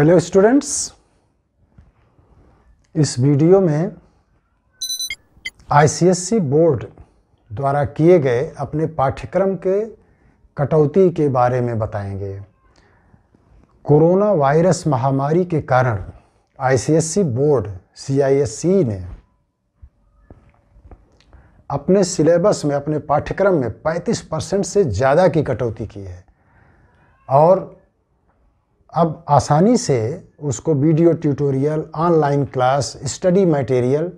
Hello students इस video में ICSC board द्वारा किए गए अपने पाठ्यक्रम के कटौती के बारे में बताएंगे कोरोना वायरस महामारी के कारण आईसीएससी बोर्ड सीआईएससी ने अपने सिलेबस में अपने पाठ्यक्रम में 35 परसेंट से ज़्यादा की कटौती की है और अब आसानी से उसको video tutorial online class study material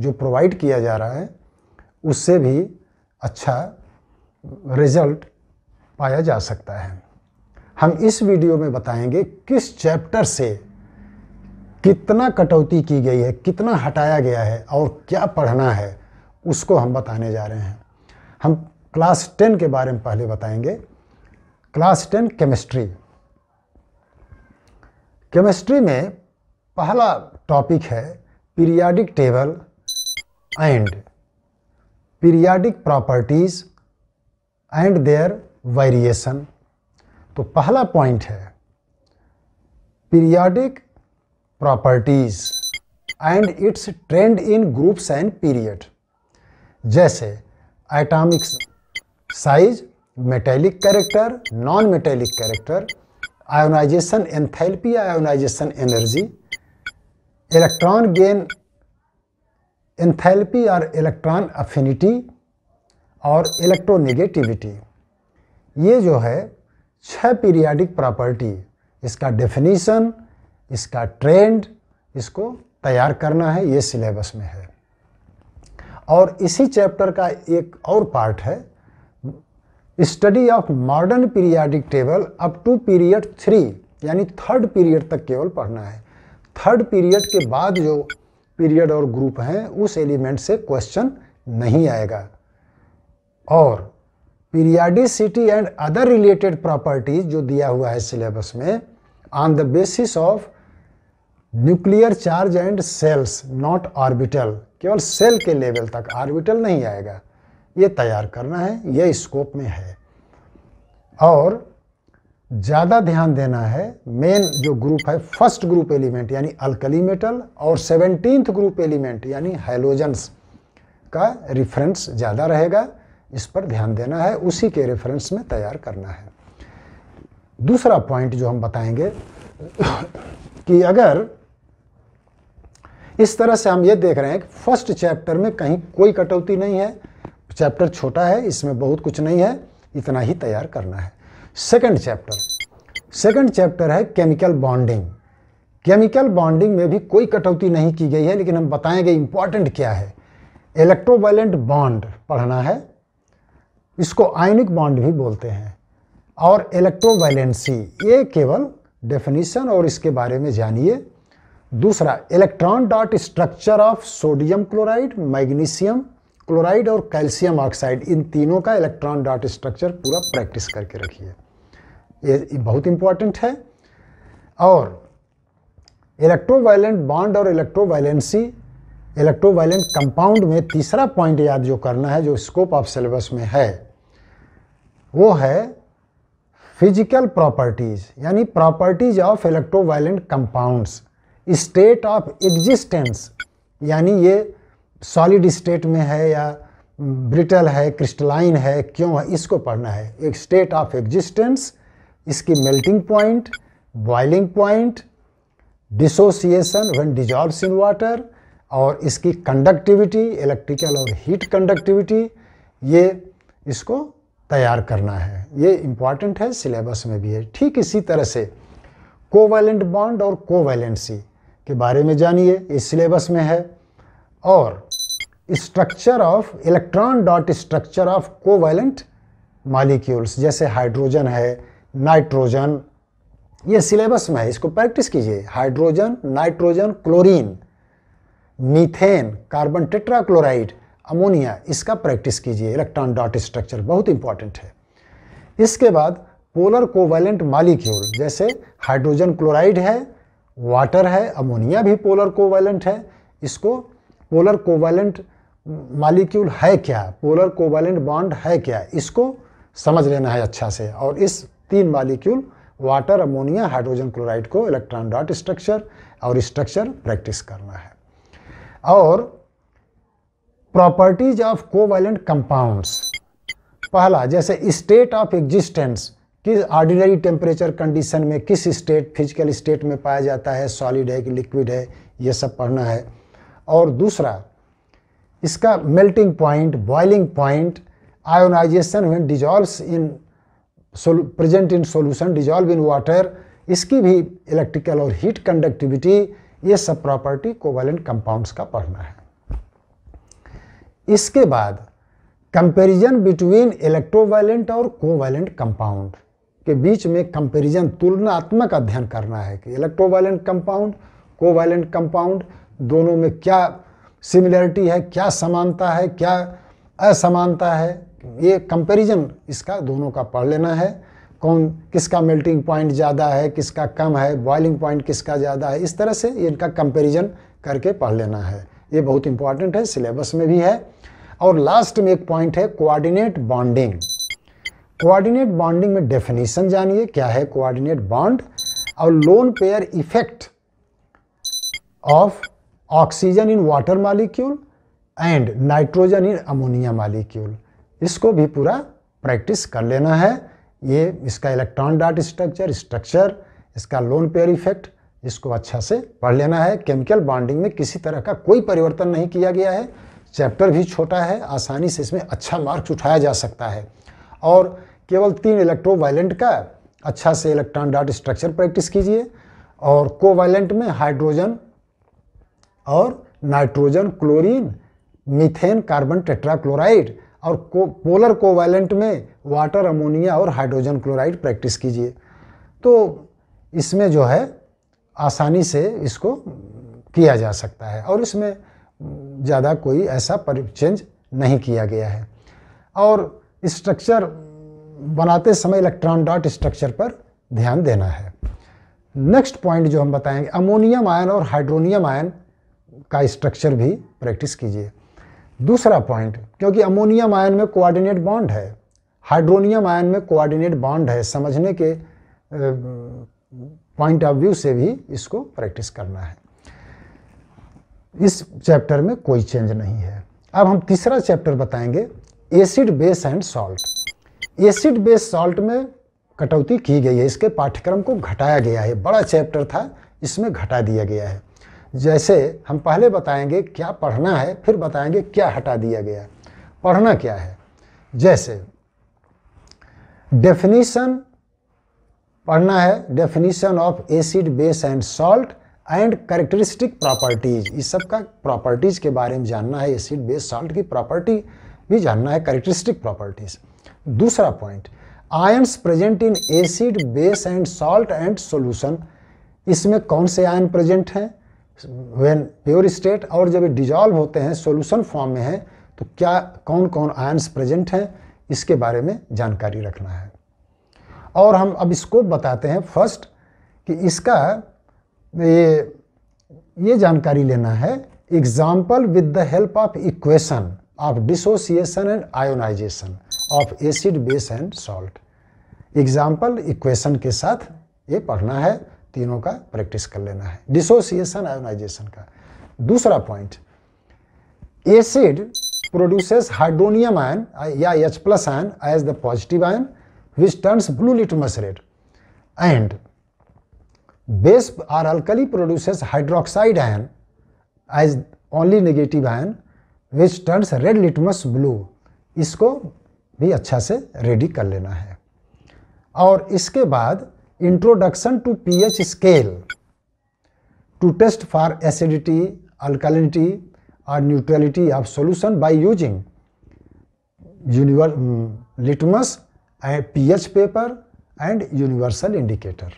जो प्रोवाइड किया जा रहा है उससे भी अच्छा रिजल्ट पाया जा सकता है हम इस वीडियो में बताएंगे किस चैप्टर से कितना कटौती की गई है कितना हटाया गया है और क्या पढ़ना है उसको हम बताने जा रहे हैं हम क्लास टेन के बारे में पहले बताएंगे क्लास टेन केमिस्ट्री केमिस्ट्री में पहला टॉपिक है periodic table and periodic properties and their variation तो पहला पॉइंट है periodic properties and its trend in groups and period जैसे atomic size metallic character non metallic character ionisation enthalpy ionisation energy electron gain enthalpy और electron affinity और electronegativity ये जो है छह पीरियाडिक प्रॉपर्टी इसका डेफिनेशन इसका ट्रेंड इसको तैयार करना है ये सिलेबस में है और इसी चैप्टर का एक और पार्ट है study of modern periodic table up to period three यानी थर्ड पीरियड तक केवल पढ़ना है थर्ड पीरियड के बाद जो पीरियड और ग्रुप हैं उस एलिमेंट से क्वेश्चन नहीं आएगा और periodicity and other related properties जो दिया हुआ है सिलेबस में on the basis of nuclear charge and shells not orbital केवल सेल के लेवल तक ऑर्बिटल नहीं आएगा ये तैयार करना है ये स्कोप में है और ज़्यादा ध्यान देना है मेन जो ग्रुप है फर्स्ट ग्रुप एलिमेंट यानी अल्कली मेटल और सेवनटीन्थ ग्रुप एलिमेंट यानी हाइलोजन्स का रेफरेंस ज़्यादा रहेगा इस पर ध्यान देना है उसी के रेफरेंस में तैयार करना है दूसरा पॉइंट जो हम बताएंगे कि अगर इस तरह से हम ये देख रहे हैं कि फर्स्ट चैप्टर में कहीं कोई कटौती नहीं है चैप्टर छोटा है इसमें बहुत कुछ नहीं है इतना ही तैयार करना है सेकंड चैप्टर सेकंड चैप्टर है केमिकल बॉन्डिंग केमिकल बॉन्डिंग में भी कोई कटौती नहीं की गई है लेकिन हम बताएंगे इम्पॉर्टेंट क्या है इलेक्ट्रोवायलेंट बॉन्ड पढ़ना है इसको आयनिक बॉन्ड भी बोलते हैं और इलेक्ट्रोवायलेंसी ये केवल डेफिनेशन और इसके बारे में जानिए दूसरा electron dot structure of sodium chloride magnesium chloride और कैल्शियम ऑक्साइड इन तीनों का इलेक्ट्रॉन डॉट स्ट्रक्चर पूरा प्रैक्टिस करके रखिए ये बहुत इंपॉर्टेंट है और इलेक्ट्रोवायलेंट बॉन्ड और इलेक्ट्रोवायलेंसी इलेक्ट्रोवायलेंट कंपाउंड में तीसरा पॉइंट याद जो करना है जो स्कोप ऑफ सिलेबस में है वो है फिजिकल प्रॉपर्टीज यानी properties of electrovalent compounds state of existence यानी ये सॉलिड स्टेट में है या ब्रिटल है क्रिस्टलाइन है क्यों है इसको पढ़ना है एक स्टेट ऑफ एग्जिस्टेंस इसकी melting point boiling point dissociation when dissolves in water और इसकी कंडक्टिविटी इलेक्ट्रिकल और हीट कंडक्टिविटी ये इसको तैयार करना है ये इम्पॉर्टेंट है सिलेबस में भी है ठीक इसी तरह से कोवैलेंट बॉन्ड और कोवैलेंसी के बारे में जानिए इस सिलेबस में है और structure of electron dot structure of covalent molecules जैसे हाइड्रोजन है नाइट्रोजन ये सिलेबस में है इसको प्रैक्टिस कीजिए hydrogen nitrogen chlorine methane carbon tetrachloride ammonia इसका प्रैक्टिस कीजिए इलेक्ट्रॉन डॉट स्ट्रक्चर बहुत इंपॉर्टेंट है इसके बाद पोलर कोवैलेंट मालिक्यूल जैसे हाइड्रोजन क्लोराइड है वाटर है अमोनिया भी पोलर कोवैलेंट है इसको पोलर कोवैलेंट मालिक्यूल है क्या पोलर कोवालेंट बॉन्ड है क्या इसको समझ लेना है अच्छा से और इस तीन molecule water ammonia hydrogen chloride को इलेक्ट्रॉन डॉट स्ट्रक्चर और स्ट्रक्चर प्रैक्टिस करना है और प्रॉपर्टीज ऑफ कोवालेंट कंपाउंड्स पहला जैसे स्टेट ऑफ एग्जिस्टेंस किस ऑर्डिनरी टेम्परेचर कंडीशन में किस स्टेट फिजिकल स्टेट में पाया जाता है सॉलिड है कि लिक्विड है ये सब पढ़ना है और दूसरा इसका melting point boiling point ionisation when dissolves in present in solution dissolve in water इसकी भी इलेक्ट्रिकल और हीट कंडक्टिविटी ये सब प्रॉपर्टी कोवलेंट कंपाउंड्स का पढ़ना है इसके बाद कंपैरिजन बिटवीन इलेक्ट्रोवायलेंट और कोवैलेंट कंपाउंड के बीच में कंपैरिजन तुलनात्मक अध्ययन करना है कि इलेक्ट्रोवायलेंट कंपाउंड कोवैलेंट कंपाउंड दोनों में क्या सिमिलरिटी है क्या समानता है क्या असमानता है ये कंपैरिजन इसका दोनों का पढ़ लेना है कौन किसका मेल्टिंग पॉइंट ज़्यादा है किसका कम है बॉइलिंग पॉइंट किसका ज़्यादा है इस तरह से इनका कंपैरिजन करके पढ़ लेना है ये बहुत इंपॉर्टेंट है सिलेबस में भी है और लास्ट में एक पॉइंट है कोऑर्डिनेट बॉन्डिंग कोऑर्डिनेट बॉन्डिंग में डेफिनेशन जानिए क्या है कोऑर्डिनेट बॉन्ड और lone pair effect of oxygen in water molecule and nitrogen in ammonia molecule इसको भी पूरा प्रैक्टिस कर लेना है ये इसका इलेक्ट्रॉन डाट स्ट्रक्चर स्ट्रक्चर इसका लोन पेयर इफेक्ट इसको अच्छा से पढ़ लेना है केमिकल बॉन्डिंग में किसी तरह का कोई परिवर्तन नहीं किया गया है चैप्टर भी छोटा है आसानी से इसमें अच्छा मार्क्स उठाया जा सकता है और केवल तीन इलेक्ट्रोवाइलेंट का अच्छा से इलेक्ट्रॉन डाट स्ट्रक्चर प्रैक्टिस कीजिए और कोवायलेंट में हाइड्रोजन और nitrogen chlorine methane carbon tetrachloride और को पोलर कोवैलेंट में वाटर अमोनिया और हाइड्रोजन क्लोराइड प्रैक्टिस कीजिए तो इसमें जो है आसानी से इसको किया जा सकता है और इसमें ज़्यादा कोई ऐसा परिचेंज नहीं किया गया है और स्ट्रक्चर बनाते समय इलेक्ट्रॉन डॉट स्ट्रक्चर पर ध्यान देना है नेक्स्ट पॉइंट जो हम बताएंगे अमोनियम आयन और हाइड्रोनियम आयन का स्ट्रक्चर भी प्रैक्टिस कीजिए दूसरा पॉइंट क्योंकि अमोनियम आयन में कोऑर्डिनेट बॉन्ड है हाइड्रोनियम आयन में कोऑर्डिनेट बॉन्ड है समझने के पॉइंट ऑफ व्यू से भी इसको प्रैक्टिस करना है इस चैप्टर में कोई चेंज नहीं है अब हम तीसरा चैप्टर बताएंगे acid base and salt acid base salt में कटौती की गई है इसके पाठ्यक्रम को घटाया गया है बड़ा चैप्टर था इसमें घटा दिया गया है जैसे हम पहले बताएंगे क्या पढ़ना है फिर बताएंगे क्या हटा दिया गया पढ़ना क्या है जैसे डेफिनेशन पढ़ना है definition of acid base and salt and characteristic properties इस सब का प्रॉपर्टीज के बारे में जानना है एसिड बेस सॉल्ट की प्रॉपर्टी भी जानना है करेक्टरिस्टिक प्रॉपर्टीज दूसरा point ions present in acid base and salt and solution इसमें कौन से आयन प्रेजेंट हैं वेन प्योर स्टेट और जब ये डिजॉल्व होते हैं सॉल्यूशन फॉर्म में है तो क्या कौन कौन आयन्स प्रेजेंट हैं इसके बारे में जानकारी रखना है और हम अब स्कोप बताते हैं फर्स्ट कि इसका ये ये जानकारी लेना है example with the help of equation of dissociation and ionisation of acid base and salt example equation के साथ ये पढ़ना है तीनों का प्रैक्टिस कर लेना है डिसोसिएशन आयोनाइजेशन का दूसरा point acid produces hydronium ion या H plus ion as the positive ion which turns blue litmus red and base or alkali produces hydroxide ion as only negative ion which turns red litmus blue इसको भी अच्छा से ready कर लेना है और इसके बाद introduction to P H scale to test for acidity alkalinity और neutrality of solution by using universal litmus H paper and universal indicator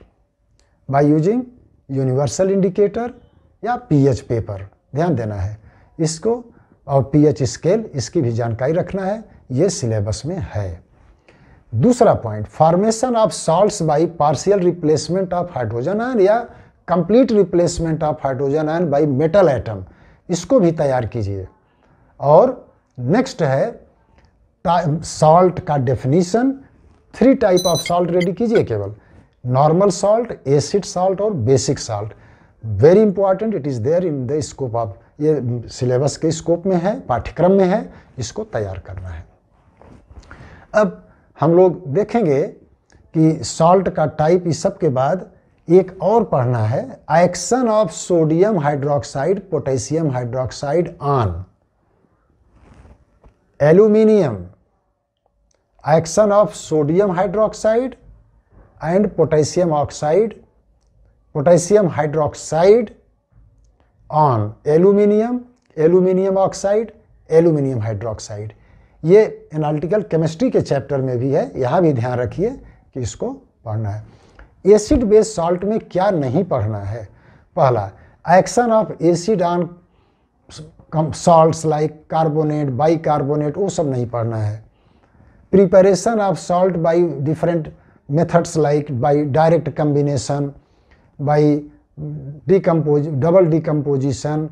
by using universal indicator या पी एच पेपर ध्यान देना है इसको और पी एच स्केल इसकी भी जानकारी रखना है ये सिलेबस में है दूसरा point formation of salts by partial replacement of hydrogen ion या complete replacement of hydrogen ion by metal atom इसको भी तैयार कीजिए और नेक्स्ट है सॉल्ट का definition three type of salt ready कीजिए केवल नॉर्मल सॉल्ट एसिड सॉल्ट और basic salt very important it is there in the scope of ये सिलेबस के स्कोप में है पाठ्यक्रम में है इसको तैयार करना है अब हम लोग देखेंगे कि सॉल्ट का टाइप इस सब के बाद एक और पढ़ना है action of sodium hydroxide potassium hydroxide on aluminium action of sodium hydroxide and potassium oxide potassium hydroxide on aluminium aluminium oxide aluminium hydroxide ये एनालिटिकल केमिस्ट्री के चैप्टर में भी है यह भी ध्यान रखिए कि इसको पढ़ना है एसिड बेस सॉल्ट में क्या नहीं पढ़ना है पहला action of acid on come salts like carbonate bicarbonate वो सब नहीं पढ़ना है preparation of salt by different methods like by direct combination by decompose double decomposition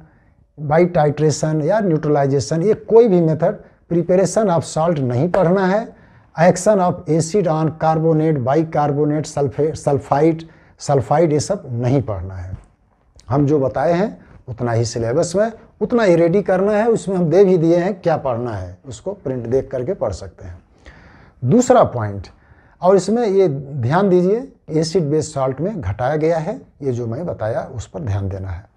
by titration या न्यूट्रलाइजेशन ये कोई भी मेथड प्रिपरेशन ऑफ सॉल्ट नहीं पढ़ना है action of acid on carbonate bicarbonate सल्फे सल्फाइट सल्फाइड ये सब नहीं पढ़ना है हम जो बताए हैं उतना ही सिलेबस में उतना ही रेडी करना है उसमें हम दे भी दिए हैं क्या पढ़ना है उसको प्रिंट देख करके पढ़ सकते हैं दूसरा पॉइंट और इसमें ये ध्यान दीजिए एसिड बेस सॉल्ट में घटाया गया है ये जो मैं बताया उस पर ध्यान देना है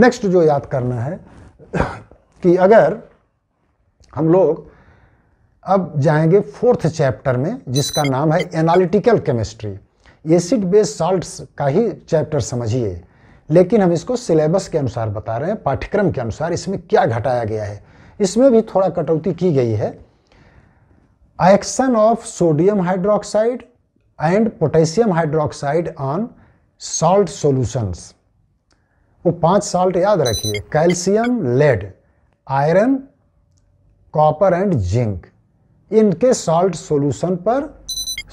नेक्स्ट जो याद करना है कि अगर हम लोग अब जाएंगे फोर्थ चैप्टर में जिसका नाम है analytical chemistry acid base salts का ही चैप्टर समझिए लेकिन हम इसको सिलेबस के अनुसार बता रहे हैं पाठ्यक्रम के अनुसार इसमें क्या घटाया गया है इसमें भी थोड़ा कटौती की गई है action of sodium hydroxide and potassium hydroxide on salt solutions वो पांच सॉल्ट याद रखिए calcium lead iron copper and zinc इनके सॉल्ट सॉल्यूशन पर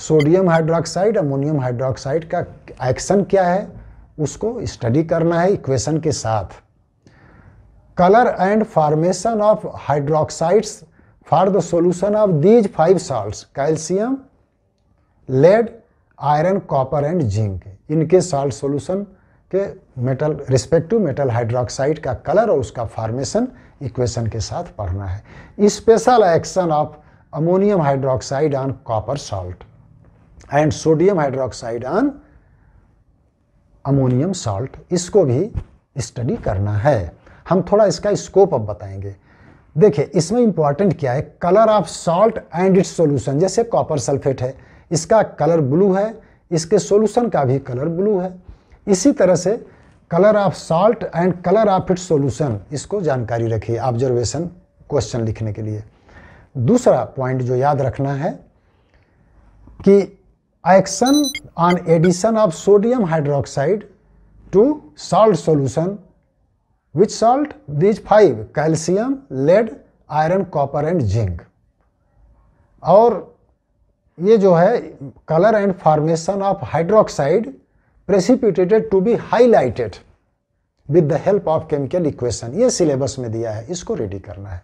सोडियम हाइड्रोक्साइड अमोनियम हाइड्रोक्साइड का एक्शन क्या है उसको स्टडी करना है इक्वेशन के साथ colour and formation of hydroxides for the solution of these five salts calcium lead iron copper and zinc इनके सॉल्ट सॉल्यूशन के मेटल रिस्पेक्टिव मेटल हाइड्रोक्साइड का कलर और उसका फॉर्मेशन इक्वेशन के साथ पढ़ना है special action of ammonium hydroxide on copper salt and sodium hydroxide on ammonium salt इसको भी स्टडी करना है हम थोड़ा इसका स्कोप अब बताएंगे देखिए इसमें इंपॉर्टेंट क्या है colour of salt and its solution जैसे कॉपर सल्फेट है इसका कलर ब्लू है इसके सॉल्यूशन का भी कलर ब्लू है इसी तरह से colour of salt and colour of it solution इसको जानकारी रखिए ऑब्जर्वेशन क्वेश्चन लिखने के लिए दूसरा पॉइंट जो याद रखना है कि action on addition of sodium hydroxide to salt solution which salt these five calcium lead iron copper and zinc और ये जो है colour and formation of hydroxide precipitated to be highlighted with the help of chemical equation ये syllabus में दिया है इसको ready करना है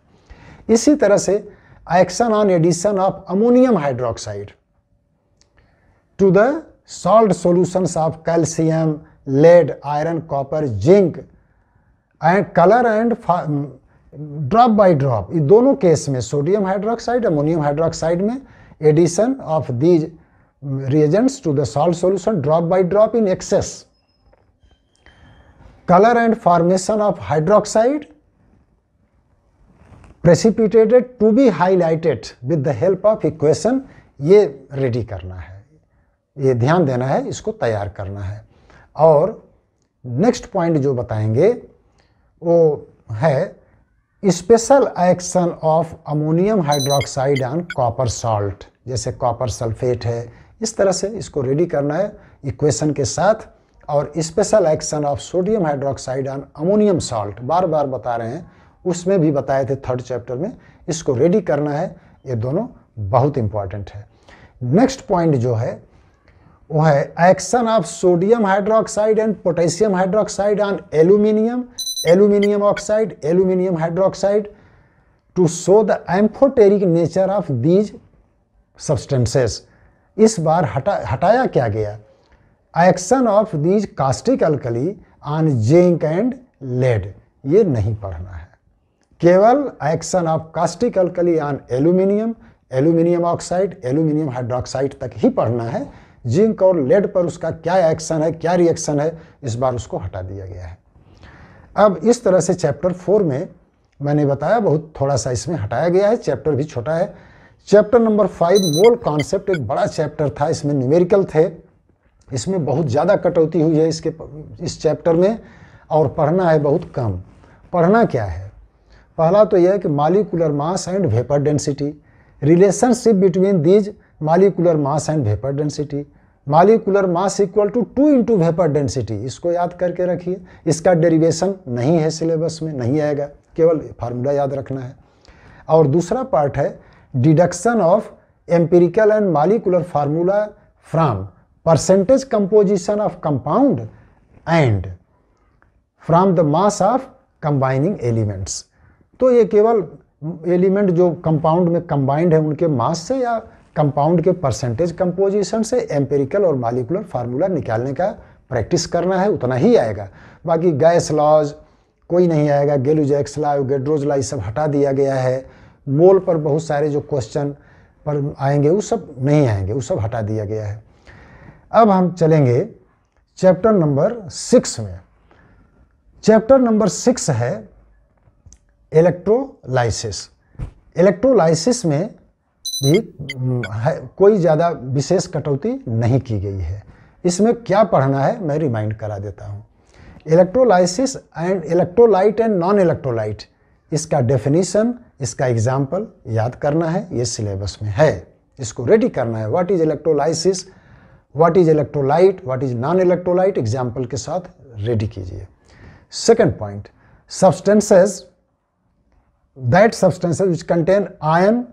इसी तरह से action on addition of ammonium hydroxide to the salt solutions of calcium lead iron copper zinc and color and drop by drop ये दोनों केस में सोडियम हाइड्रोक्साइड अमोनियम हाइड्रोक्साइड में addition of these reagents to the salt solution drop by drop in excess. Color and formation of hydroxide precipitated to be highlighted with the help of equation ye ready karna hai ye dhyan dena hai isko taiyar karna hai aur next point jo batayenge wo hai special action of ammonium hydroxide on copper salt जैसे copper sulphate है इस तरह से इसको ready करना है equation के साथ और special action of sodium hydroxide on ammonium salt बार बार बता रहे हैं उसमें भी बताए थे थर्ड चैप्टर में इसको रेडी करना है ये दोनों बहुत इंपॉर्टेंट है नेक्स्ट पॉइंट जो है वो है action of sodium hydroxide and potassium hydroxide on aluminium aluminium oxide aluminium hydroxide to show the amphoteric nature of these substances इस बार हटा हटाया क्या गया action of these caustic alkali on zinc and lead ये नहीं पढ़ना है केवल action of caustic alkali on aluminium aluminium oxide aluminium hydroxide तक ही पढ़ना है जिंक और लेड पर उसका क्या एक्शन है क्या रिएक्शन है इस बार उसको हटा दिया गया है अब इस तरह से चैप्टर फोर में मैंने बताया बहुत थोड़ा सा इसमें हटाया गया है चैप्टर भी छोटा है chapter number five mole concept एक बड़ा चैप्टर था इसमें न्यूमेरिकल थे इसमें बहुत ज़्यादा कटौती हुई है इसके इस चैप्टर में और पढ़ना है बहुत कम पढ़ना क्या है पहला तो यह है कि molecular mass and vapour density relationship between these molecular mass and vapour density molecular mass equal to two into vapour density इसको याद करके रखिए इसका डेरिवेशन नहीं है सिलेबस में नहीं आएगा केवल फार्मूला याद रखना है और दूसरा पार्ट है deduction of empirical and molecular formula from percentage composition of compound and from the mass of combining elements तो ये केवल एलिमेंट जो कंपाउंड में कंबाइंड है उनके मास से या कंपाउंड के परसेंटेज कंपोजिशन से एम्पेरिकल और मालिकुलर फार्मूला निकालने का प्रैक्टिस करना है उतना ही आएगा बाकी गैस लॉज कोई नहीं आएगा गेलुजैक्स लॉ गेड्रोज लॉ सब हटा दिया गया है मोल पर बहुत सारे जो क्वेश्चन पर आएंगे वो सब नहीं आएंगे वो सब हटा दिया गया है अब हम चलेंगे चैप्टर नंबर सिक्स में चैप्टर नंबर सिक्स है इलेक्ट्रोलाइसिस इलेक्ट्रोलाइसिस में भी हम्म, कोई ज़्यादा विशेष कटौती नहीं की गई है इसमें क्या पढ़ना है मैं रिमाइंड करा देता हूँ electrolysis and electrolyte and non electrolyte इसका डेफिनेशन इसका एग्जाम्पल याद करना है ये सिलेबस में है इसको रेडी करना है what is electrolysis what is electrolyte what is non electrolyte example के साथ रेडी कीजिए second point substances that substances which contain ion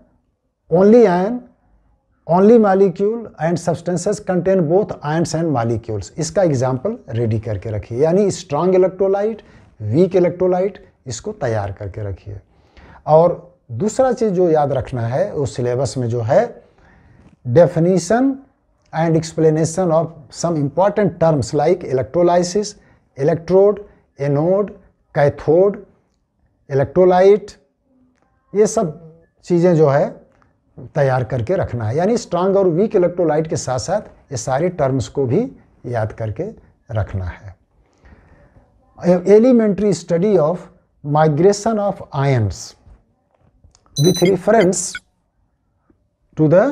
only ion only molecule and substances contain both ions and molecules इसका example ready करके रखिए यानी strong electrolyte weak electrolyte इसको तैयार करके रखिए और दूसरा चीज़ जो याद रखना है उस सिलेबस में जो है definition and explanation of some important terms like electrolysis electrode anode cathode electrolyte ये सब चीज़ें जो है तैयार करके रखना है यानी स्ट्रांग और वीक इलेक्ट्रोलाइट के साथ साथ ये सारे टर्म्स को भी याद करके रखना है elementary study of migration of ions with reference to the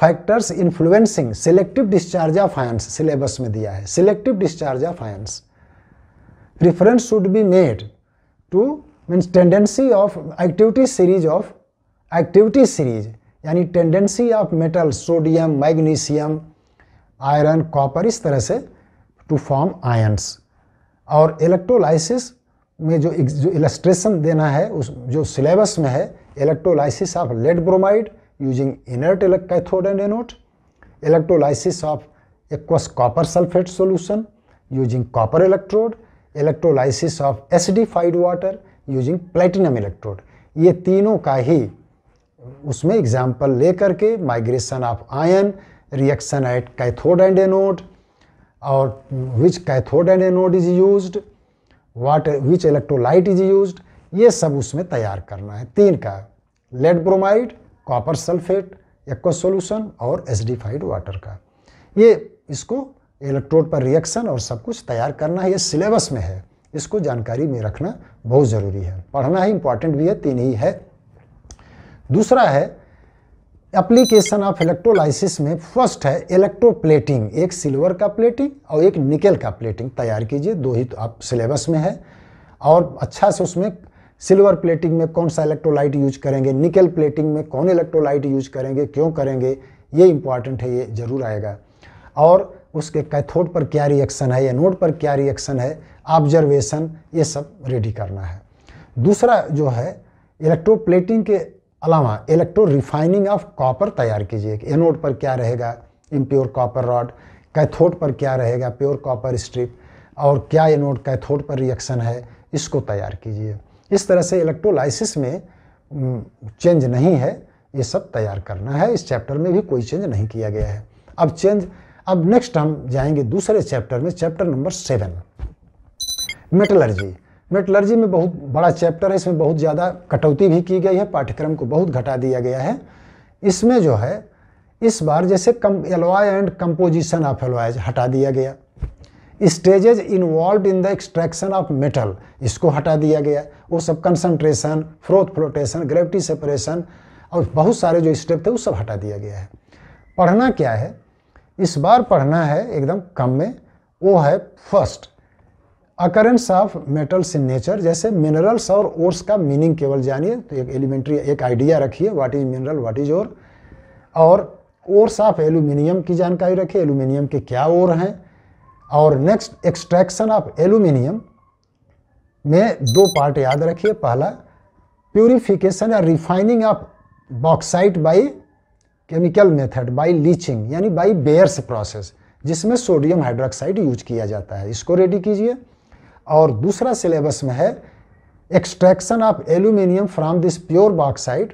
factors influencing selective discharge of ions syllabus में दिया है selective discharge of ions reference should be made to means tendency of activity series of activity series यानी tendency of metal sodium magnesium iron copper इस तरह से to form ions और electrolysis में जो जो इलस्ट्रेशन देना है उस जो सिलेबस में है electrolysis of lead bromide using inert cathode and anode electrolysis of aqueous copper sulphate solution using copper electrode electrolysis of acidified water using platinum electrode ये तीनों का ही उसमें एग्जाम्पल ले करके migration of ion reaction at cathode and anode और which cathode and anode is used what which electrolyte is use ये सब उसमें तैयार करना है तीन का lead bromide copper sulphate एक्व solution और एसडीफाइड वाटर का ये इसको इलेक्ट्रोड पर रिएक्शन और सब कुछ तैयार करना है ये सिलेबस में है इसको जानकारी में रखना बहुत ज़रूरी है पढ़ना ही इंपॉर्टेंट भी है तीन ही है दूसरा है एप्लीकेशन ऑफ इलेक्ट्रोलाइसिस में फर्स्ट है इलेक्ट्रोप्लेटिंग एक सिल्वर का प्लेटिंग और एक निकेल का प्लेटिंग तैयार कीजिए दो ही तो आप सिलेबस में है और अच्छा से उसमें सिल्वर प्लेटिंग में कौन सा इलेक्ट्रोलाइट यूज करेंगे निकेल प्लेटिंग में कौन इलेक्ट्रोलाइट यूज करेंगे क्यों करेंगे ये इंपॉर्टेंट है ये जरूर आएगा और उसके कैथोड पर क्या रिएक्शन है या नोट पर क्या रिएक्शन है ऑब्जर्वेशन ये सब रेडी करना है दूसरा जो है इलेक्ट्रोप्लेटिंग के अलावा इलेक्ट्रो रिफाइनिंग ऑफ कॉपर तैयार कीजिए एनोड पर क्या रहेगा इम्प्योर कॉपर रॉड कैथोड पर क्या रहेगा प्योर कॉपर स्ट्रिप और क्या एनोड कैथोड पर रिएक्शन है इसको तैयार कीजिए इस तरह से इलेक्ट्रोलाइसिस में चेंज नहीं है ये सब तैयार करना है इस चैप्टर में भी कोई चेंज नहीं किया गया है अब चेंज अब नेक्स्ट हम जाएंगे दूसरे चैप्टर में chapter number seven metallurgy metallurgy में बहुत बड़ा चैप्टर है इसमें बहुत ज़्यादा कटौती भी की गई है पाठ्यक्रम को बहुत घटा दिया गया है इसमें जो है इस बार जैसे कम alloy and composition of alloys हटा दिया गया stages involve in the extraction of metal इसको हटा दिया गया वो सब concentration froth flotation gravity separation और बहुत सारे जो स्टेप थे वो सब हटा दिया गया है पढ़ना क्या है इस बार पढ़ना है एकदम कम में वो है first occurrence of metals in nature जैसे मिनरल्स और ओर्स का मीनिंग केवल जानिए तो एक एलिमेंट्री एक आइडिया रखिए what is mineral what is ore और ओर्स ऑफ एल्यूमिनियम की जानकारी रखिए एल्यूमिनियम के क्या ओर हैं और नेक्स्ट एक्सट्रैक्शन ऑफ एल्यूमिनियम में दो पार्ट याद रखिए पहला प्योरीफिकेशन या refining of bauxite by chemical method by leaching यानी बाई बेयर्स प्रोसेस जिसमें सोडियम हाइड्रोक्साइड यूज किया जाता है इसको रेडी कीजिए और दूसरा सिलेबस में है extraction of aluminium from this pure bauxite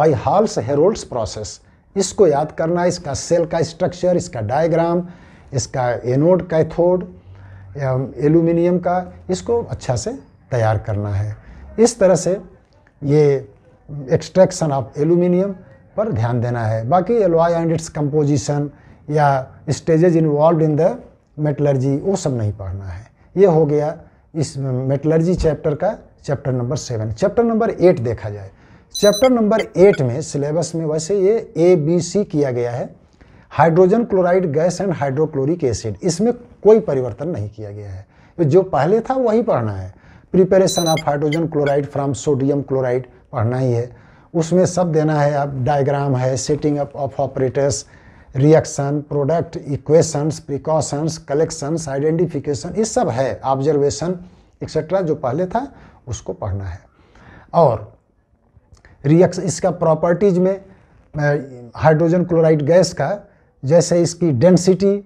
by Hall's Heroult's process इसको याद करना इसका सेल का स्ट्रक्चर इसका डायग्राम इसका एनोड कैथोड एल्यूमिनियम का इसको अच्छा से तैयार करना है इस तरह से ये एक्सट्रैक्शन ऑफ एल्यूमिनियम पर ध्यान देना है बाकी एलवाई एंड इट्स कंपोजिशन या stages involve in the metallurgy वो सब नहीं पढ़ना है ये हो गया इस मेटलर्जी चैप्टर का chapter number seven chapter number eight देखा जाए चैप्टर नंबर एट में सिलेबस में वैसे ये ए बी सी किया गया है hydrogen chloride gas and hydrochloric acid इसमें कोई परिवर्तन नहीं किया गया है जो पहले था वही पढ़ना है preparation of hydrogen chloride from sodium chloride पढ़ना ही है उसमें सब देना है आप डायग्राम है setting up of operators reaction product equations precautions collections identification ये सब है ऑब्जर्वेशन एक्सेट्रा जो पहले था उसको पढ़ना है और रिएक्शन इसका प्रॉपर्टीज में हाइड्रोजन क्लोराइड गैस का जैसे इसकी डेंसिटी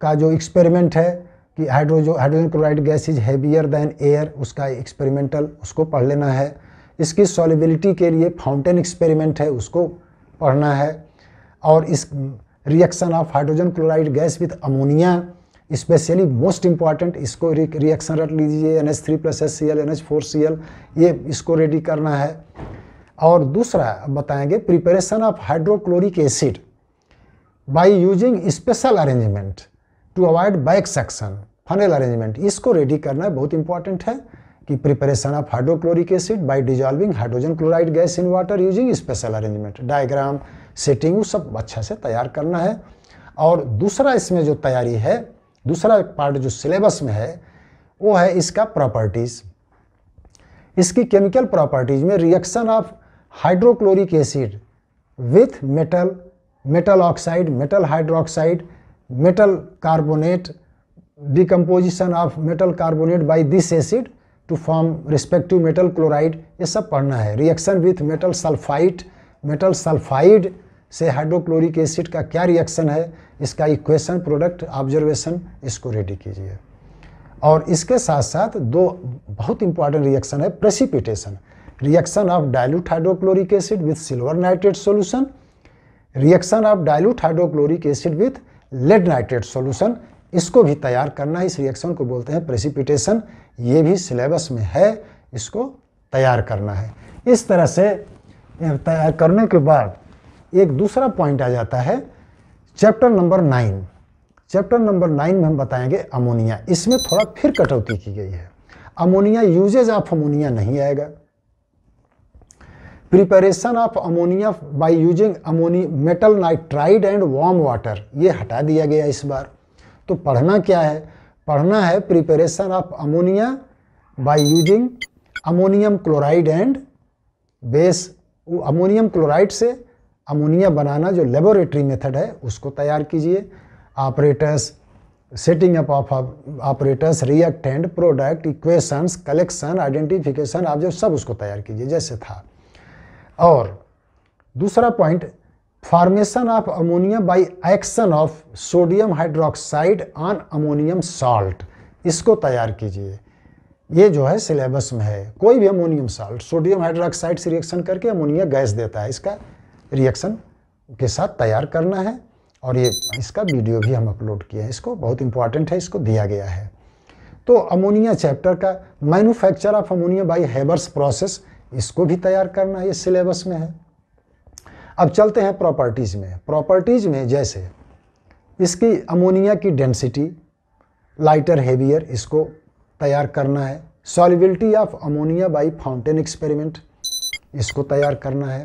का जो एक्सपेरिमेंट है कि हाइड्रोजो hydrogen chloride gas is heavier than air उसका एक्सपेरिमेंटल उसको पढ़ लेना है इसकी सॉलिबिलिटी के लिए फाउंटेन एक्सपेरिमेंट है उसको पढ़ना है और इस reaction of hydrogen chloride gas with ammonia specially most important इसको रिएक्शन रख लीजिए N H three plus S C L N H four C L ये इसको रेडी करना है और दूसरा बताएंगे preparation of hydrochloric acid by using special arrangement to avoid back suction funnel arrangement इसको रेडी करना बहुत इंपॉर्टेंट है कि preparation of hydrochloric acid by dissolving hydrogen chloride gas in water using special arrangement diagram setting सब अच्छा से तैयार करना है और दूसरा इसमें जो तैयारी है दूसरा पार्ट जो सिलेबस में है वो है इसका प्रॉपर्टीज़ इसकी केमिकल प्रॉपर्टीज़ में reaction of hydrochloric acid with metal metal oxide metal hydroxide metal carbonate decomposition of metal carbonate by this acid to form respective metal chloride ये सब पढ़ना है reaction with metal sulphite metal sulphide से hydrochloric acid का क्या reaction है इसका equation product observation इसको रेडी कीजिए और इसके साथ साथ दो बहुत इंपॉर्टेंट रिएक्शन है precipitation reaction of dilute hydrochloric acid with silver nitrate solution reaction of dilute hydrochloric acid with lead nitrate solution इसको भी तैयार करना इस रिएक्शन को बोलते हैं प्रेसिपिटेशन ये भी सिलेबस में है इसको तैयार करना है इस तरह से तैयार करने के बाद एक दूसरा पॉइंट आ जाता है chapter number nine chapter number nine में हम बताएंगे अमोनिया इसमें थोड़ा फिर कटौती की गई है अमोनिया यूजेज ऑफ अमोनिया नहीं आएगा preparation of ammonia by using ammonia metal nitride and warm water ये हटा दिया गया इस बार तो पढ़ना क्या है पढ़ना है preparation of ammonia by using ammonium chloride and base ammonium chloride से अमोनिया बनाना जो लेबोरेटरी मेथड है उसको तैयार कीजिए apparatus setting up of apparatus reactant product equations collection identification आप जो सब उसको तैयार कीजिए जैसे था और दूसरा point formation of ammonia by action of sodium hydroxide on ammonium salt इसको तैयार कीजिए ये जो है सिलेबस में है कोई भी अमोनियम सॉल्ट सोडियम हाइड्रोक्साइड से रिएक्शन करके अमोनिया गैस देता है इसका रिएक्शन के साथ तैयार करना है और ये इसका वीडियो भी हम अपलोड किए हैं इसको बहुत इंपॉर्टेंट है इसको दिया गया है तो अमोनिया चैप्टर का manufacture of ammonia by Haber's process इसको भी तैयार करना है ये सिलेबस में है अब चलते हैं प्रॉपर्टीज़ में प्रॉपर्टीज़ में जैसे इसकी अमोनिया की डेंसिटी लाइटर हेवियर इसको तैयार करना है solubility of ammonia by fountain experiment इसको तैयार करना है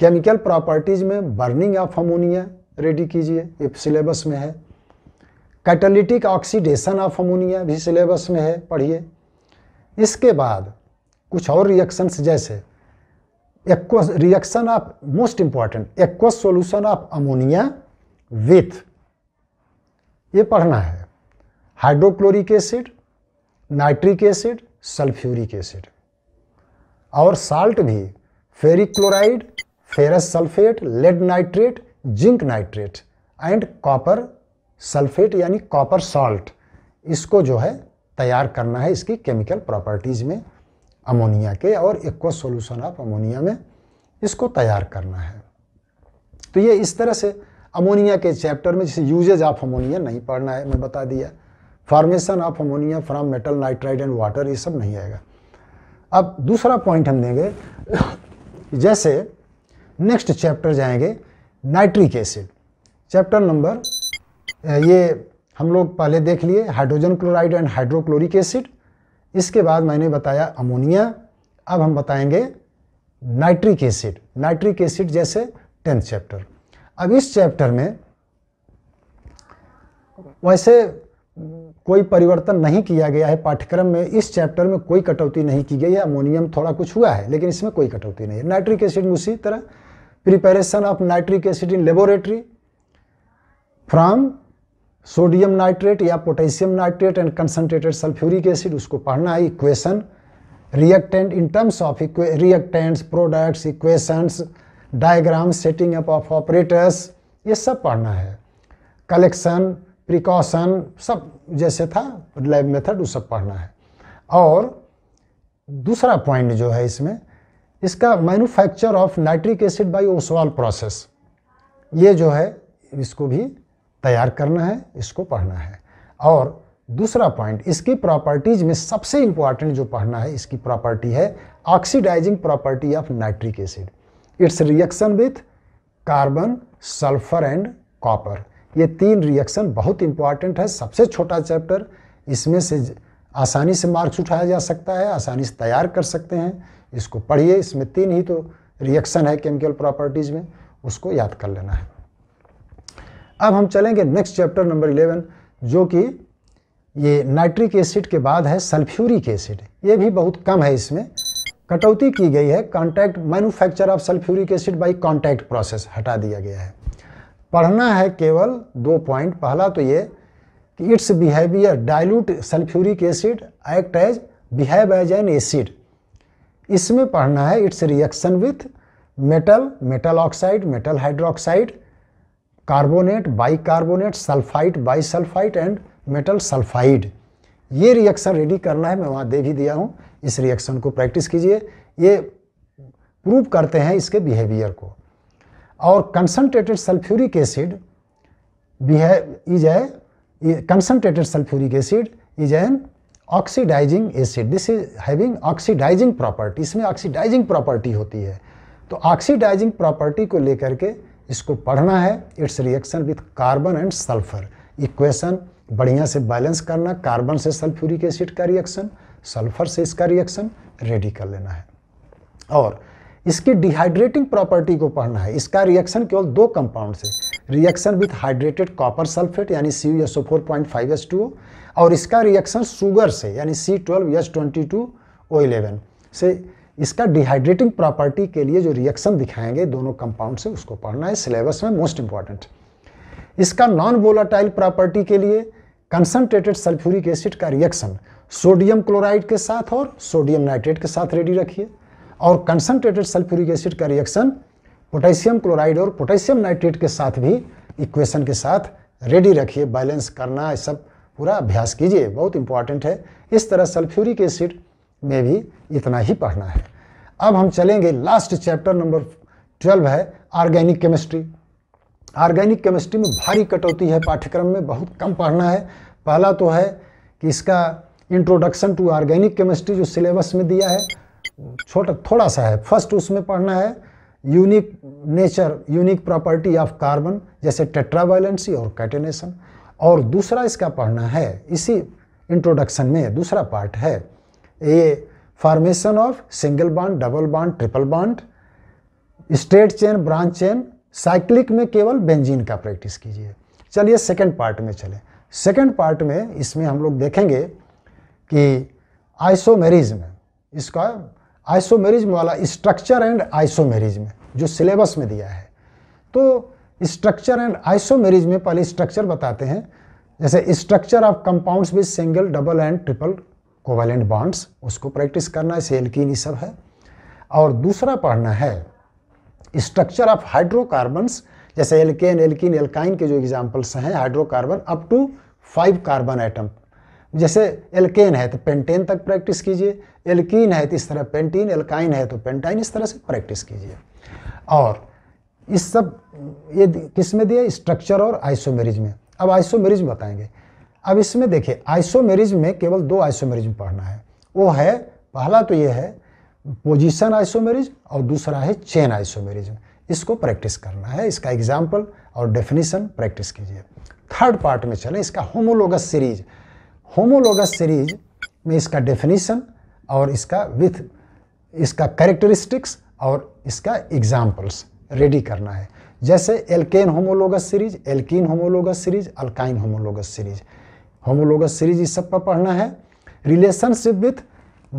केमिकल प्रॉपर्टीज में बर्निंग ऑफ अमोनिया रेडी कीजिए ये सिलेबस में है कैटलिटिक ऑक्सीडेशन ऑफ अमोनिया भी सिलेबस में है पढ़िए इसके बाद कुछ और रिएक्शंस जैसे aqueous reaction of most important aqueous solution of ammonia with ये पढ़ना है hydrochloric acid nitric acid sulphuric acid और साल्ट भी ferric chloride ferrous sulphate lead nitrate zinc nitrate and copper sulphate यानी कॉपर सॉल्ट इसको जो है तैयार करना है इसकी केमिकल प्रॉपर्टीज़ में अमोनिया के और इक्व सोल्यूशन ऑफ अमोनिया में इसको तैयार करना है तो ये इस तरह से अमोनिया के चैप्टर में जिसे यूजेज ऑफ अमोनिया नहीं पढ़ना है मैं बता दिया formation of ammonia from metal nitride and water ये सब नहीं आएगा अब दूसरा पॉइंट हम देंगे जैसे नेक्स्ट चैप्टर जाएंगे नाइट्रिक एसिड चैप्टर नंबर ये हम लोग पहले देख लिए hydrogen chloride and hydrochloric acid इसके बाद मैंने बताया अमोनिया अब हम बताएंगे नाइट्रिक एसिड नाइट्रिक एसिड जैसे टेंथ चैप्टर अब इस चैप्टर में वैसे कोई परिवर्तन नहीं किया गया है पाठ्यक्रम में इस चैप्टर में कोई कटौती नहीं की गई है अमोनियम थोड़ा कुछ हुआ है लेकिन इसमें कोई कटौती नहीं है नाइट्रिक एसिड उसी तरह preparation of nitric acid in laboratory from sodium nitrate या potassium nitrate and concentrated sulphuric acid उसको पढ़ना है equation reactant in terms of reactants products equations diagram setting up of apparatus ये सब पढ़ना है कलेक्शन प्रिकॉशन सब जैसे था लैब मेथड वो सब पढ़ना है और दूसरा पॉइंट जो है इसमें इसका manufacture of nitric acid by Ostwald process ये जो है इसको भी तैयार करना है इसको पढ़ना है और दूसरा पॉइंट इसकी प्रॉपर्टीज में सबसे इंपॉर्टेंट जो पढ़ना है इसकी प्रॉपर्टी है oxidising property of nitric acid its reaction with carbon sulphur and copper ये तीन रिएक्शन बहुत इंपॉर्टेंट है सबसे छोटा चैप्टर इसमें से आसानी से मार्क्स उठाया जा सकता है आसानी से तैयार कर सकते हैं इसको पढ़िए इसमें तीन ही तो रिएक्शन है केमिकल प्रॉपर्टीज़ में उसको याद कर लेना है अब हम चलेंगे नेक्स्ट चैप्टर नंबर इलेवन जो कि ये नाइट्रिक एसिड के बाद है सल्फ्यूरिक एसिड ये भी बहुत कम है इसमें कटौती की गई है contact manufacture of sulphuric acid by contact process हटा दिया गया है पढ़ना है केवल दो पॉइंट पहला तो ये कि its behaviour dilute sulphuric acid act as behave as an acid इसमें पढ़ना है its reaction with metal metal oxide metal hydroxide carbonate bicarbonate by sulphide and metal sulphide ये रिएक्शन रेडी करना है मैं वहाँ दे भी दिया हूँ इस रिएक्शन को प्रैक्टिस कीजिए ये प्रूव करते हैं इसके बिहेवियर को और concentrated sulphuric acid behave is a concentrated sulphuric acid is an oxidising acid this is having oxidising property इसमें ऑक्सीडाइजिंग प्रॉपर्टी होती है तो ऑक्सीडाइजिंग प्रॉपर्टी को लेकर के इसको पढ़ना है its reaction with carbon and sulphur equation बढ़िया से बैलेंस करना कार्बन से सल्फ्यूरिक एसिड का रिएक्शन सल्फर से इसका रिएक्शन रेडी कर लेना है और इसकी डिहाइड्रेटिंग प्रॉपर्टी को पढ़ना है इसका रिएक्शन केवल दो कंपाउंड से reaction with hydrated copper sulphate यानी C U S O four point five S two और इसका रिएक्शन शुगर से यानी C twelve S twenty two O eleven से इसका डिहाइड्रेटिंग प्रॉपर्टी के लिए जो रिएक्शन दिखाएंगे दोनों कंपाउंड से उसको पढ़ना है सिलेबस में मोस्ट इंपॉर्टेंट इसका नॉन वोलाटाइल प्रॉपर्टी के लिए कंसनट्रेटेड सल्फ्यूरिक एसिड का रिएक्शन सोडियम क्लोराइड के साथ और सोडियम नाइट्रेट के साथ रेडी रखिए और कंसनट्रेटेड सल्फ्यूरिक एसिड का रिएक्शन पोटेशियम क्लोराइड और पोटेशियम नाइट्रेट के साथ भी इक्वेशन के साथ रेडी रखिए बैलेंस करना ये सब पूरा अभ्यास कीजिए बहुत इंपॉर्टेंट है इस तरह सल्फ्यूरिक एसिड में भी इतना ही पढ़ना है अब हम चलेंगे लास्ट चैप्टर नंबर ट्वेल्व है ऑर्गेनिक केमिस्ट्री ऑर्गेनिक केमिस्ट्री में भारी कटौती है पाठ्यक्रम में बहुत कम पढ़ना है पहला तो है कि इसका इंट्रोडक्शन टू ऑर्गेनिक केमिस्ट्री जो सिलेबस में दिया है छोटा थोड़ा सा है फर्स्ट उसमें पढ़ना है unique nature unique property of carbon जैसे टेट्रावायलेंसी और कैटेनेशन और दूसरा इसका पढ़ना है इसी इंट्रोडक्शन में दूसरा पार्ट है ये formation of single bond double bond triple bond straight chain branch chain cyclic में केवल बेंजीन का प्रैक्टिस कीजिए चलिए सेकेंड पार्ट में चले सेकेंड पार्ट में इसमें हम लोग देखेंगे कि आइसोमेरिज में इसका आइसोमेरिज्म वाला स्ट्रक्चर एंड आइसोमेरिज में जो सिलेबस में दिया है तो स्ट्रक्चर एंड आइसोमेरिज में पहले स्ट्रक्चर बताते हैं जैसे structure of compounds with single double and triple covalent bonds उसको प्रैक्टिस करना है सेल्किन सब है और दूसरा पढ़ना है स्ट्रक्चर ऑफ हाइड्रोकार्बन्स जैसे एल्केन एल्किन एल्काइन के जो एग्जाम्पल्स हैं hydrocarbon up to five carbon atom जैसे एल्केन है तो पेंटेन तक प्रैक्टिस कीजिए एल्कीन है तो इस तरह पेंटीन एल्काइन है तो पेंटाइन इस तरह से प्रैक्टिस कीजिए और इस सब ये किस में दिया स्ट्रक्चर और आइसोमेरिज में अब आइसोमेरिज बताएंगे अब इसमें देखिए आइसोमेरिज में केवल दो आइसोमेरिज पढ़ना है वो है पहला तो ये है पोजिशन आइसोमेरिज और दूसरा है चेन आइसोमेरिज इसको प्रैक्टिस करना है इसका एग्जाम्पल और डेफिनेशन प्रैक्टिस कीजिए थर्ड पार्ट में चलें इसका होमोलोगस सीरीज होमोलोगस सीरीज में इसका डेफिनेशन और इसका विथ इसका करेक्टरिस्टिक्स और इसका एग्जाम्पल्स रेडी करना है जैसे alkane homologous series alkene homologous series alkyne homologous series homologous series इस सब पर पढ़ना है relationship with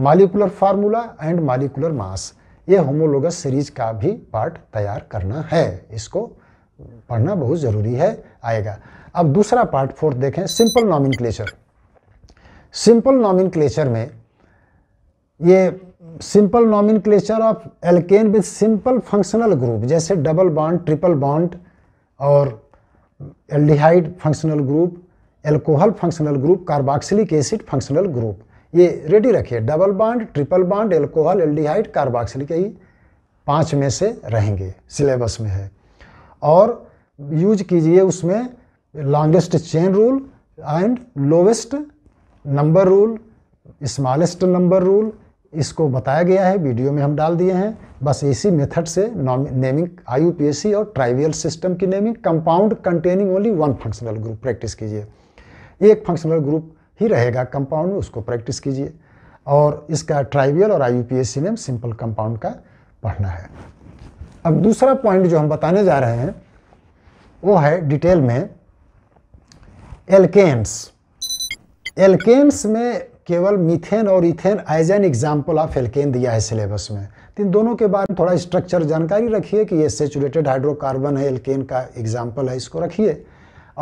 molecular formula and molecular mass ये होमोलोगस सीरीज का भी पार्ट तैयार करना है इसको पढ़ना बहुत ज़रूरी है आएगा अब दूसरा पार्ट फोर्थ देखें सिंपल नॉमिनक्लेचर सिंपल नॉमिन में ये simple nomen of alkane with simple functional group जैसे डबल बॉन्ड ट्रिपल बॉन्ड और aldehyde functional group alcohol functional group carboxylic acid functional group ये रेडी रखिए double bond triple bond alcohol aldehyde carboxylic यही पांच में से रहेंगे सिलेबस में है और यूज कीजिए उसमें longest chain rule and lowest number rule smallest number rule इसको बताया गया है वीडियो में हम डाल दिए हैं बस इसी मेथड से नेमिंग आई और ट्राइवियल सिस्टम की naming compound containing only one functional group practice कीजिए एक फंक्शनल ग्रुप ही रहेगा कंपाउंड में उसको प्रैक्टिस कीजिए और इसका ट्राइवियल और सी नेम सिंपल कंपाउंड का पढ़ना है अब दूसरा पॉइंट जो हम बताने जा रहे हैं वो है डिटेल में एल्केन्स एल्केन्स में केवल मीथेन और ethane as an example of alkane दिया है सिलेबस में तो इन दोनों के बारे में थोड़ा स्ट्रक्चर जानकारी रखिए कि ये सेचुरेटेड हाइड्रोकार्बन है एल्केन का एग्जाम्पल है इसको रखिए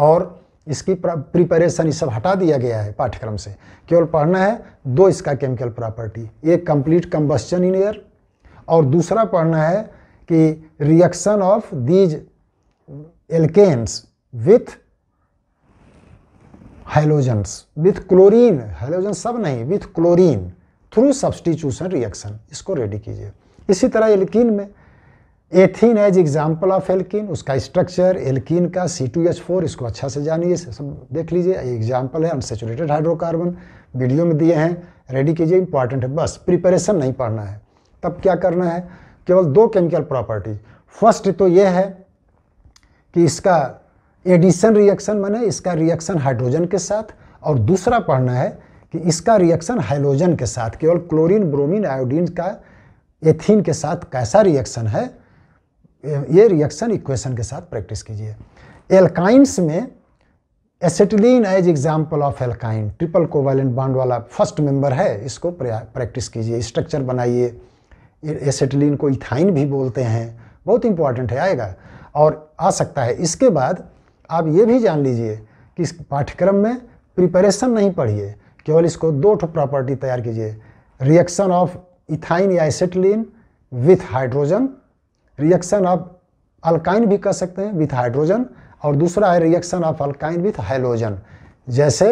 और इसकी प्रिपरेशन इस सब हटा दिया गया है पाठ्यक्रम से केवल पढ़ना है दो इसका केमिकल प्रॉपर्टी एक कंप्लीट कम्बस्चन इन एयर और दूसरा पढ़ना है कि reaction of these alkanes with halogens with chlorine halogen सब नहीं with chlorine through substitution reaction इसको रेडी कीजिए इसी तरह एल्किन में ethene as example of alkene उसका स्ट्रक्चर एल्किन का सी टू एच फोर इसको अच्छा से जानिए सब देख लीजिए एग्जाम्पल है अनसेचुरेटेड हाइड्रोकार्बन वीडियो में दिए हैं रेडी कीजिए इंपॉर्टेंट है बस प्रिपरेशन नहीं पढ़ना है तब क्या करना है केवल दो केमिकल प्रॉपर्टी फर्स्ट तो ये है कि इसका एडिशन रिएक्शन माने इसका रिएक्शन हाइड्रोजन के साथ और दूसरा पढ़ना है कि इसका रिएक्शन हाइलोजन के साथ केवल क्लोरीन ब्रोमीन आयोडीन का एथीन के साथ कैसा रिएक्शन है ये रिएक्शन इक्वेशन के साथ प्रैक्टिस कीजिए एल्काइंस में acetylene as example of alkyne triple covalent bond वाला फर्स्ट मेंबर है इसको प्रैक्टिस कीजिए स्ट्रक्चर बनाइए एसेटिलीन को इथाइन भी बोलते हैं बहुत इंपॉर्टेंट है आएगा और आ सकता है इसके बाद आप ये भी जान लीजिए कि इस पाठ्यक्रम में प्रिपरेशन नहीं पढ़िए केवल इसको दो ठो प्रॉपर्टी तैयार कीजिए रिएक्शन ऑफ इथाइन या acetylene with hydrogen reaction of alkyne भी कर सकते हैं विथ हाइड्रोजन और दूसरा है reaction of alkyne with halogen जैसे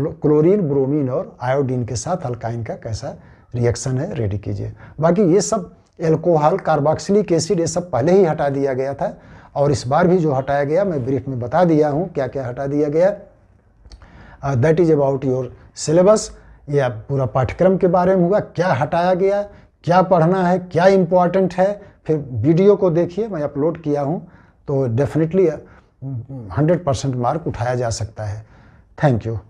क्लोरीन ब्रोमीन और आयोडीन के साथ अल्काइन का कैसा रिएक्शन है रेडी कीजिए बाकी ये सब एल्कोहल कार्बोक्सिलिक एसिड ये सब पहले ही हटा दिया गया था और इस बार भी जो हटाया गया मैं ब्रीफ में बता दिया हूँ क्या क्या हटा दिया गया that is about your syllabus या पूरा पाठ्यक्रम के बारे में हुआ क्या हटाया गया क्या पढ़ना है क्या इम्पॉर्टेंट है फिर वीडियो को देखिए मैं अपलोड किया हूँ तो definitely uh, hundred percent mark उठाया जा सकता है थैंक यू